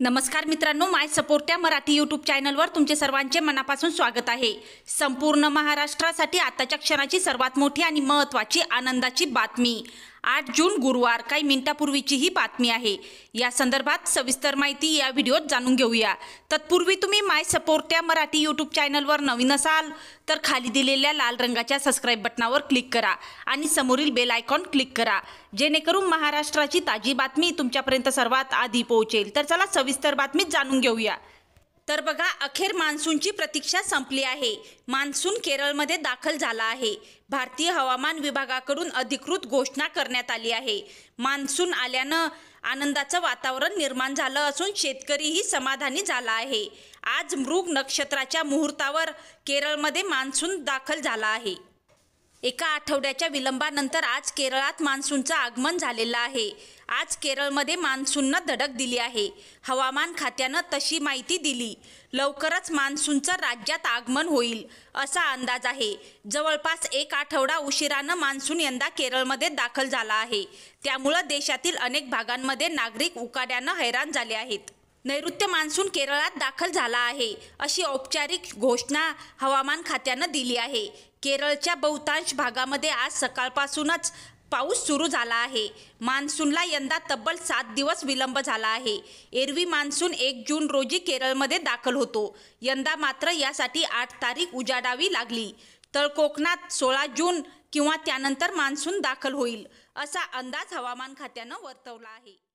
नमस्कार मित्रांनो माय सपोर्ट या मराठी यूट्यूब चॅनलवर तुमचे सर्वांचे मनापासून स्वागत आहे संपूर्ण महाराष्ट्रासाठी आताच्या क्षणाची सर्वात मोठी आणि महत्त्वाची आनंदाची बातमी आठ जून गुरुवार काही मिनिटापूर्वीची ही बातमी आहे या संदर्भात सविस्तर माहिती या व्हिडिओत जाणून घेऊया तत्पूर्वी तुम्ही माय सपोर्ट या मराठी यूट्यूब चॅनलवर नवीन असाल तर खाली दिलेल्या लाल रंगाच्या सबस्क्राईब बटनावर क्लिक करा आणि समोरील बेल आयकॉन क्लिक करा जेणेकरून महाराष्ट्राची ताजी बातमी तुमच्यापर्यंत सर्वात आधी पोहोचेल तर चला सविस्तर बातमी जाणून घेऊया तर बघा अखेर मान्सूनची प्रतीक्षा संपली आहे मान्सून केरळमध्ये दाखल झाला आहे भारतीय हवामान विभागाकडून अधिकृत घोषणा करण्यात आली आहे मान्सून आल्यानं आनंदाचं वातावरण निर्माण झालं असून शेतकरीही समाधानी झाला आहे आज मृग नक्षत्राच्या मुहूर्तावर केरळमध्ये मान्सून दाखल झाला आहे एका आठवड्याच्या विलंबानंतर आज केरळात मान्सूनचं आगमन झालेलं आहे आज केरळमध्ये मान्सूननं धडक दिली आहे हवामान खात्यानं तशी माहिती दिली लवकरच मान्सूनचं राज्यात आगमन होईल असा अंदाज आहे जवळपास एक आठवडा उशिरानं मान्सून यंदा केरळमध्ये दाखल झाला आहे त्यामुळं देशातील अनेक भागांमध्ये नागरिक उकाड्यानं हैराण झाले आहेत नैऋत्य मान्सून केरळात दाखल झाला आहे अशी औपचारिक घोषणा हवामान खात्यानं दिली आहे केरळच्या बहुतांश भागामध्ये आज सकाळपासूनच पाऊस सुरू झाला आहे मान्सूनला यंदा तब्बल सात दिवस विलंब झाला आहे एरवी मान्सून एक जून रोजी केरळमध्ये दाखल होतो यंदा मात्र यासाठी आठ तारीख उजाडावी लागली तर कोकणात सोळा जून किंवा त्यानंतर मान्सून दाखल होईल असा अंदाज हवामान खात्यानं वर्तवला आहे